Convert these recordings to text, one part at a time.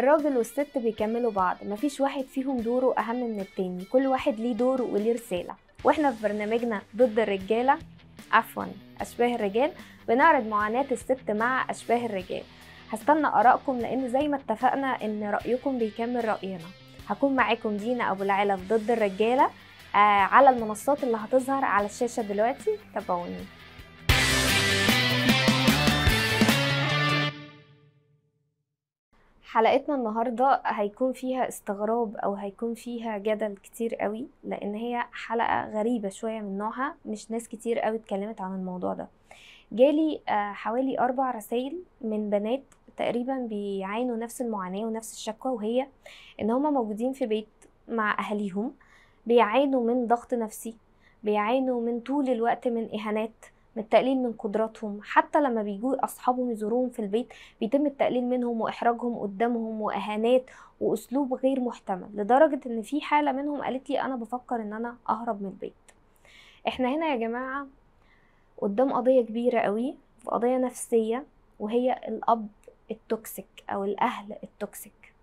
الراجل والست بيكملوا بعض مفيش واحد فيهم دوره أهم من التاني كل واحد ليه دور وليه رسالة واحنا في برنامجنا ضد الرجالة عفوا أشباه الرجال بنعرض معاناة الست مع أشباه الرجال هستنى آرائكم لأن زي ما اتفقنا إن رأيكم بيكمل رأينا هكون معاكم دينا أبو العلا في ضد الرجالة آه، على المنصات اللي هتظهر على الشاشة دلوقتي تابعوني حلقتنا النهارده هيكون فيها استغراب او هيكون فيها جدل كتير قوي لان هي حلقه غريبه شويه من نوعها مش ناس كتير قوي اتكلمت عن الموضوع ده جالي آه، حوالي اربع رسائل من بنات تقريبا بيعانوا نفس المعاناه ونفس الشكوى وهي ان هما موجودين في بيت مع اهاليهم بيعانوا من ضغط نفسي بيعانوا من طول الوقت من اهانات التقليل من قدراتهم حتى لما بيجوا أصحابهم يزوروهم في البيت بيتم التقليل منهم وإحراجهم قدامهم وإهانات وأسلوب غير محتمل لدرجة إن في حالة منهم قالت لي أنا بفكر إن أنا أهرب من البيت إحنا هنا يا جماعة قدام قضية كبيرة قوي قضية نفسية وهي الأب التوكسيك أو الأهل التوكسيك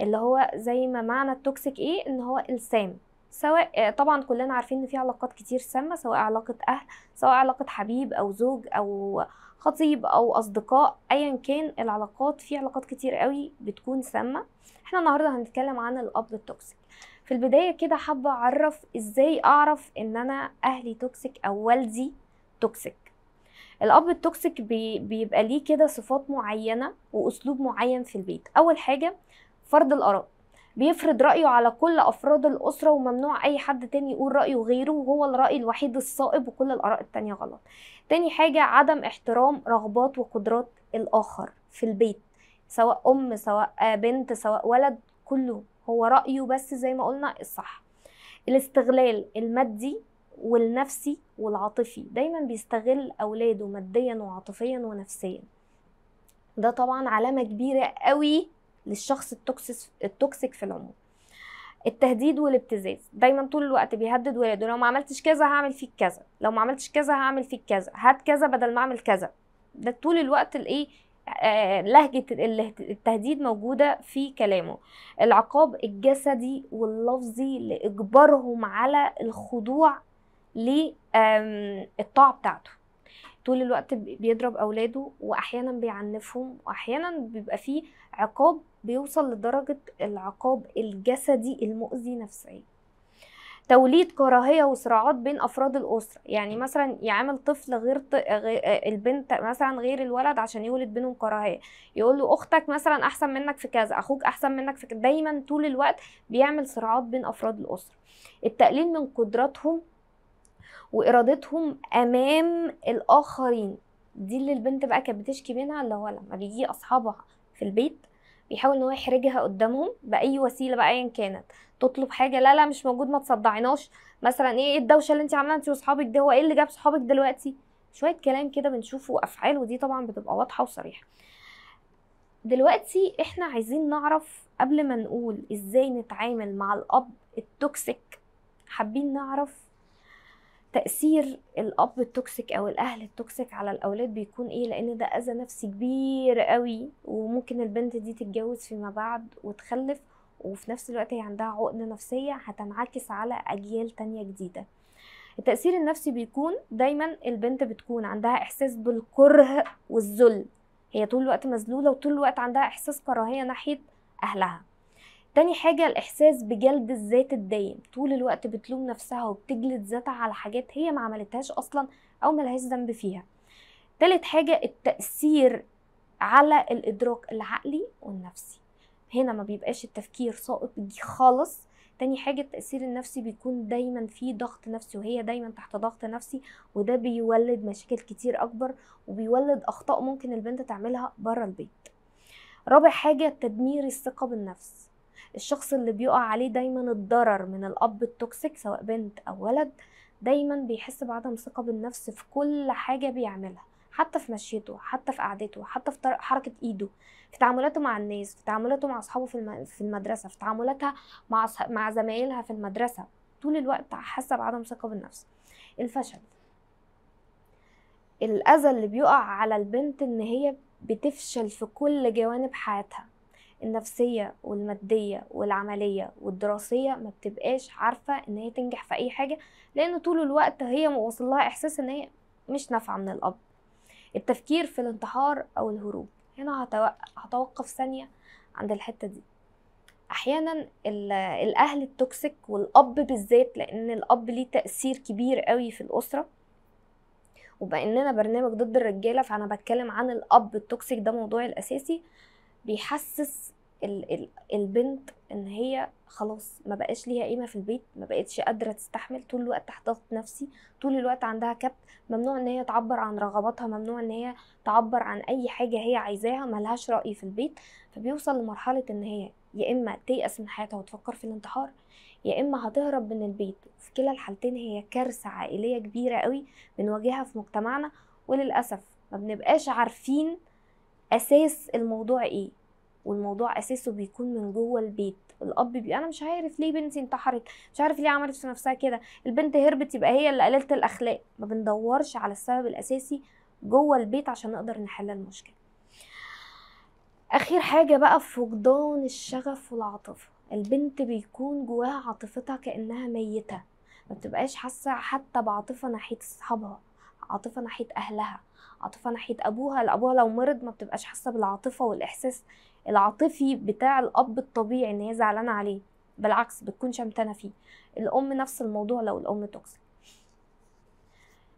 اللي هو زي ما معنى التوكسيك إيه إن هو إلسام سواء آه، طبعا كلنا عارفين ان في علاقات كتير سامه سواء علاقه اهل سواء علاقه حبيب او زوج او خطيب او اصدقاء ايا كان العلاقات في علاقات كتير قوي بتكون سامه احنا النهارده هنتكلم عن الاب التوكسيك في البدايه كده حابه اعرف ازاي اعرف ان انا اهلي توكسيك او والدي توكسيك الاب التوكسيك بي بيبقى ليه كده صفات معينه واسلوب معين في البيت اول حاجه فرض الاراء بيفرض رأيه على كل أفراد الأسرة وممنوع أي حد تاني يقول رأيه غيره وهو الرأي الوحيد الصائب وكل الآراء التانية غلط تاني حاجة عدم احترام رغبات وقدرات الآخر في البيت سواء أم سواء بنت سواء ولد كله هو رأيه بس زي ما قلنا الصح الاستغلال المادي والنفسي والعاطفي دايما بيستغل أولاده ماديا وعاطفيا ونفسيا ده طبعا علامة كبيرة قوي للشخص التوكسيك التوكسيك في العموم التهديد والابتزاز دايما طول الوقت بيهدد ولاده لو ما عملتش كذا هعمل فيك كذا لو ما عملتش كذا هعمل فيك كذا هات كذا بدل ما اعمل كذا ده طول الوقت الايه لهجة التهديد موجودة في كلامه العقاب الجسدي واللفظي لإجبارهم على الخضوع للطاعة آمم، بتاعته طول الوقت بيضرب اولاده واحيانا بيعنفهم واحيانا بيبقى فيه عقاب بيوصل لدرجه العقاب الجسدي المؤذي نفسيا توليد كراهيه وصراعات بين افراد الاسره يعني مثلا يعامل طفل غير ط... البنت مثلا غير الولد عشان يولد بينهم كراهيه يقول له اختك مثلا احسن منك في كذا اخوك احسن منك في كذا دايما طول الوقت بيعمل صراعات بين افراد الاسره التقليل من قدراتهم وارادتهم امام الاخرين دي اللي البنت بقى كانت بتشكي منها اللي هو لما بيجي اصحابها في البيت بيحاول ان هو يحرجها قدامهم باي وسيله بقى ايا كانت تطلب حاجه لا لا مش موجود ما تصدعيناش مثلا إيه،, ايه الدوشه اللي انت عاملاها انت واصحابك ده هو ايه اللي جاب صحابك دلوقتي شويه كلام كده بنشوفه وافعال ودي طبعا بتبقى واضحه وصريحه دلوقتي احنا عايزين نعرف قبل ما نقول ازاي نتعامل مع الاب التوكسيك حابين نعرف تاثير الاب التوكسيك او الاهل التوكسيك على الاولاد بيكون ايه لان ده اذى نفسي كبير قوي وممكن البنت دي تتجوز فيما بعد وتخلف وفي نفس الوقت هي عندها عقده نفسيه هتنعكس على اجيال تانية جديده التاثير النفسي بيكون دايما البنت بتكون عندها احساس بالكره والذل هي طول الوقت مذلوله وطول الوقت عندها احساس كراهيه ناحيه اهلها تاني حاجة الإحساس بجلد الذات الدايم طول الوقت بتلوم نفسها وبتجلد ذاتها على حاجات هي ما عملتهاش أصلا أو ملهاش ذنب فيها تالت حاجة التأثير على الإدراك العقلي والنفسي هنا ما بيبقاش التفكير ساقط خالص تاني حاجة التأثير النفسي بيكون دايما في ضغط نفسي وهي دايما تحت ضغط نفسي وده بيولد مشاكل كتير أكبر وبيولد أخطاء ممكن البنت تعملها بره البيت رابع حاجة تدمير الثقة بالنفس الشخص اللي بيقع عليه دايما الضرر من الاب التوكسيك سواء بنت او ولد دايما بيحس بعدم ثقه بالنفس في كل حاجه بيعملها حتى في مشيته حتى في قعدته حتى في حركه ايده في تعاملاته مع الناس في تعاملاته مع اصحابه في في المدرسه في تعاملاتها مع مع زمايلها في المدرسه طول الوقت حاسه بعدم ثقه بالنفس الفشل الاذى اللي بيقع على البنت ان هي بتفشل في كل جوانب حياتها النفسية والمادية والعملية والدراسية ما بتبقاش عارفة ان هي تنجح في اي حاجة لان طول الوقت هي واصلها احساس ان هي مش نافعة من الاب التفكير في الانتحار او الهروب هنا هتوقف ثانية عند الحتة دي احيانا الاهل التوكسيك والاب بالذات لان الاب ليه تأثير كبير قوي في الاسرة وبما اننا برنامج ضد الرجاله فانا بتكلم عن الاب التوكسيك ده موضوعي الاساسي بيحسس البنت ان هي خلاص ما بقاش ليها قيمه في البيت ما بقتش قادره تستحمل طول الوقت تحت ضغط نفسي طول الوقت عندها كبت ممنوع ان هي تعبر عن رغباتها ممنوع ان هي تعبر عن اي حاجه هي عايزاها ملهاش راي في البيت فبيوصل لمرحله ان هي يا اما تيأس من حياتها وتفكر في الانتحار يا اما هتهرب من البيت في كلا الحالتين هي كارثه عائليه كبيره قوي بنواجهها في مجتمعنا وللاسف ما بنبقاش عارفين اساس الموضوع ايه والموضوع اساسه بيكون من جوه البيت الاب بي انا مش عارف ليه بنتي انتحرت مش عارف ليه عملت في نفسها كده البنت هربت يبقى هي اللي قللت الاخلاق ما بندورش على السبب الاساسي جوه البيت عشان نقدر نحل المشكله اخر حاجه بقى فقدان الشغف والعاطفه البنت بيكون جواها عاطفتها كانها ميته ما بتبقاش حاسه حتى بعاطفه ناحيه اصحابها عاطفه ناحيه اهلها عاطفه ناحيه ابوها الأبوها لو مرض ما بتبقاش حاسه بالعاطفه والاحساس العاطفي بتاع الاب الطبيعي ان هي زعلانه عليه بالعكس بتكون شمتانه فيه الام نفس الموضوع لو الام توكسيك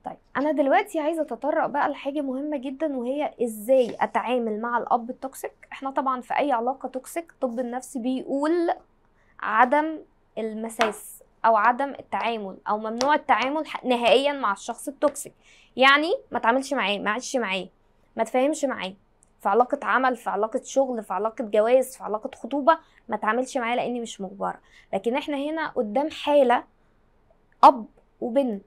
طيب انا دلوقتي عايزه اتطرق بقى لحاجه مهمه جدا وهي ازاي اتعامل مع الاب التوكسيك احنا طبعا في اي علاقه توكسيك الطب النفسي بيقول عدم المساس او عدم التعامل او ممنوع التعامل نهائيا مع الشخص التوكسيك يعني ما تعملش معاه ما عادش معاه ما تفهمش معاه في علاقة عمل في علاقة شغل في علاقة جواز في علاقة خطوبة ما تعملش معاه لاني مش مجبرة لكن احنا هنا قدام حالة اب وبنت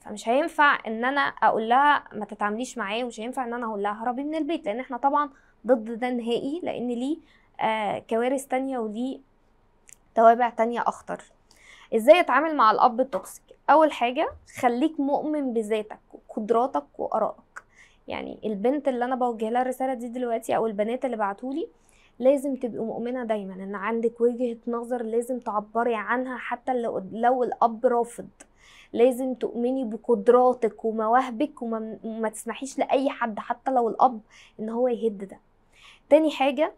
فمش هينفع ان انا اقول لها ما تتعامليش معاه ومش هينفع ان انا اقول لها هربي من البيت لان احنا طبعا ضد ده نهائي لان ليه آه كوارث تانية وليه توابع تانية اخطر ازاي اتعامل مع الاب التوكسيك اول حاجه خليك مؤمن بذاتك وقدراتك وارائك يعني البنت اللي انا بوجه لها الرساله دي دلوقتي او البنات اللي بعتولي لازم تبقي مؤمنه دايما ان عندك وجهه نظر لازم تعبري عنها حتى لو, لو الاب رافض لازم تؤمني بقدراتك ومواهبك وما, وما تسمحيش لاي حد حتى لو الاب ان هو يهد ده تاني حاجه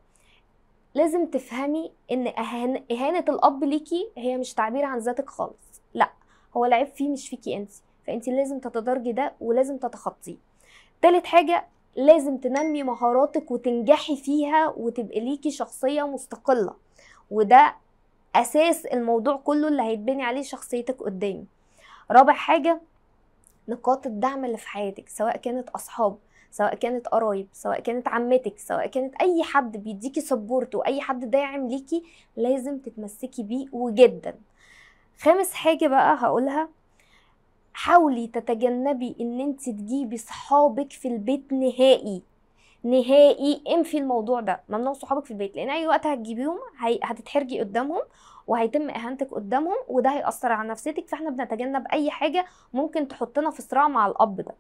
لازم تفهمي ان اهانه الاب ليكي هي مش تعبير عن ذاتك خالص لا هو العيب فيه مش فيكي انت فانت لازم تتدرجي ده ولازم تتخطيه تالت حاجه لازم تنمي مهاراتك وتنجحي فيها وتبقي ليكي شخصيه مستقله وده اساس الموضوع كله اللي هيتبني عليه شخصيتك قدامي رابع حاجه نقاط الدعم اللي في حياتك سواء كانت اصحاب سواء كانت قرايب سواء كانت عمتك سواء كانت اي حد بيديكي سبورت واي حد داعم ليكي لازم تتمسكي بيه وجدا خامس حاجه بقى هقولها حاولي تتجنبي ان انت تجيبي صحابك في البيت نهائي نهائي انفي إيه الموضوع ده ممنوع صحابك في البيت لان اي وقت هتجيبيهم هي... هتتحرجي قدامهم وهيتم اهانتك قدامهم وده هيأثر على نفسيتك فاحنا بنتجنب اي حاجه ممكن تحطنا في صراع مع الاب ده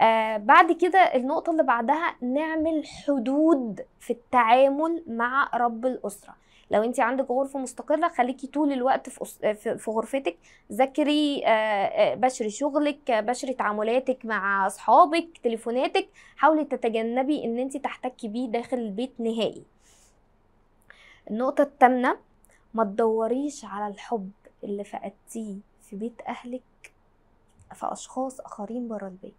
آه بعد كده النقطة اللي بعدها نعمل حدود في التعامل مع رب الأسرة لو انت عندك غرفه مستقره خليكي طول الوقت في في غرفتك ذاكري آه، آه، بشري شغلك بشري تعاملاتك مع اصحابك تليفوناتك حاولي تتجنبي ان انت تحتكي بيه داخل البيت نهائي النقطه الثامنه ما تدوريش على الحب اللي فقدتيه في بيت اهلك في اشخاص اخرين بره البيت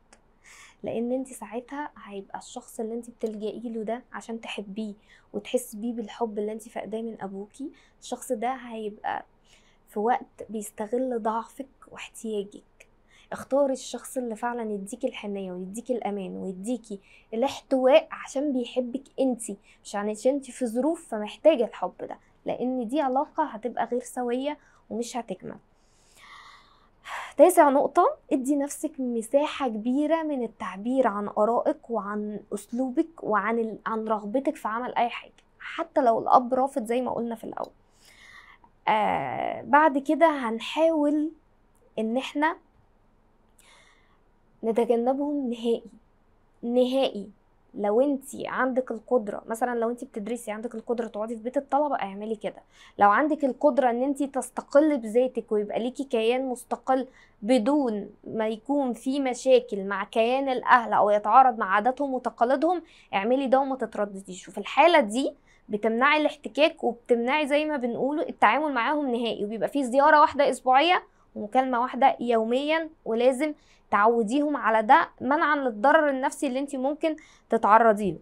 لان انت ساعتها هيبقى الشخص اللي انت بتلجئي له ده عشان تحبيه وتحس بيه بالحب اللي انت فاقداه من ابوكي الشخص ده هيبقى في وقت بيستغل ضعفك واحتياجك اختاري الشخص اللي فعلا يديكي الحنيه ويديكي الامان ويديكي الاحتواء عشان بيحبك انتي مش عشان انتي في ظروف فمحتاجه الحب ده لان دي علاقه هتبقى غير سويه ومش هتكمل تاسع نقطة ادي نفسك مساحة كبيرة من التعبير عن آرائك وعن أسلوبك وعن ال... عن رغبتك في عمل أي حاجة حتى لو الأب رافض زي ما قلنا في الأول آه بعد كده هنحاول إن احنا نتجنبهم نهائي نهائي لو انت عندك القدره مثلا لو انت بتدرسي عندك القدره تقعدي في بيت الطلبه اعملي كده لو عندك القدره ان انت تستقل بذاتك ويبقى ليكي كيان مستقل بدون ما يكون في مشاكل مع كيان الاهل او يتعارض مع عاداتهم وتقاليدهم اعملي ده وما تتردديش وفي الحاله دي بتمنعي الاحتكاك وبتمنعي زي ما بنقول التعامل معاهم نهائي وبيبقى في زياره واحده اسبوعيه ومكالمه واحده يوميا ولازم تعوديهم على ده منعا للضرر النفسي اللي انت ممكن تتعرضي له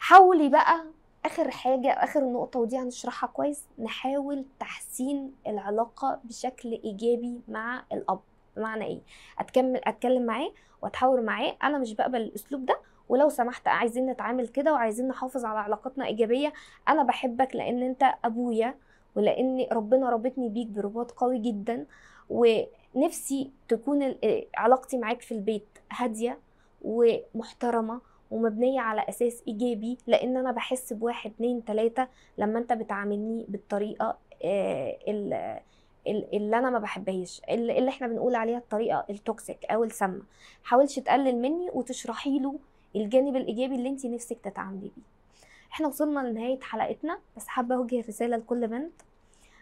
حاولي بقى اخر حاجه اخر نقطه ودي هنشرحها كويس نحاول تحسين العلاقه بشكل ايجابي مع الاب بمعنى ايه اتكمل اتكلم معاه واتحاور معاه انا مش بقبل الاسلوب ده ولو سمحت عايزين نتعامل كده وعايزين نحافظ على علاقتنا ايجابيه انا بحبك لان انت ابويا ولان ربنا رابطني بيك برباط قوي جدا ونفسي تكون آه، علاقتي معاك في البيت هاديه ومحترمه ومبنية على أساس إيجابي لأن أنا بحس بواحد اتنين تلاتة لما أنت بتعاملني بالطريقة آه، اللي, اللي أنا ما بحبهاش اللي إحنا بنقول عليها الطريقة التوكسيك أو السامة حاولش تقلل مني وتشرحي له الجانب الإيجابي اللي أنت نفسك تتعاملي بيه احنا وصلنا لنهاية حلقتنا بس حابة اوجه رسالة لكل بنت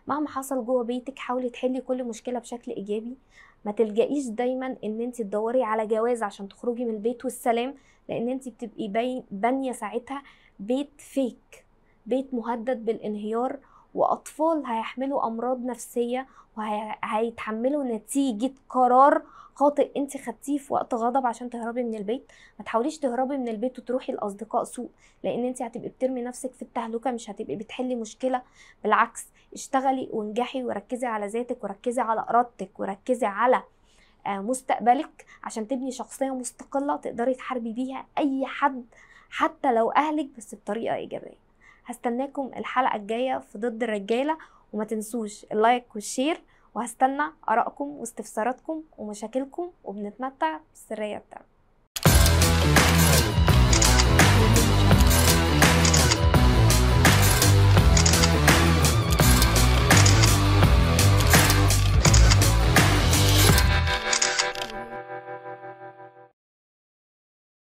مهما حصل جوه بيتك حاولي تحلي كل مشكلة بشكل ايجابي ما تلجئيش دايما ان انت تدوري على جواز عشان تخرجي من البيت والسلام لان انت بتبقي بانية ساعتها بيت فيك بيت مهدد بالانهيار واطفال هيحملوا امراض نفسيه وهيتحملوا نتيجه قرار خاطئ انت خدتيه في وقت غضب عشان تهربي من البيت ما تحاوليش تهربي من البيت وتروحي لاصدقاء سوء لان انت هتبقي بترمي نفسك في التهلكه مش هتبقي بتحلي مشكله بالعكس اشتغلي وانجحي وركزي على ذاتك وركزي على ارادتك وركزي على آه، مستقبلك عشان تبني شخصيه مستقله تقدري تحاربي بيها اي حد حتى لو اهلك بس بطريقه ايجابيه هستناكم الحلقه الجايه في ضد الرجاله وما تنسوش اللايك والشير وهستنى ارائكم واستفساراتكم ومشاكلكم وبنتمتع بالسريه بتاعتكم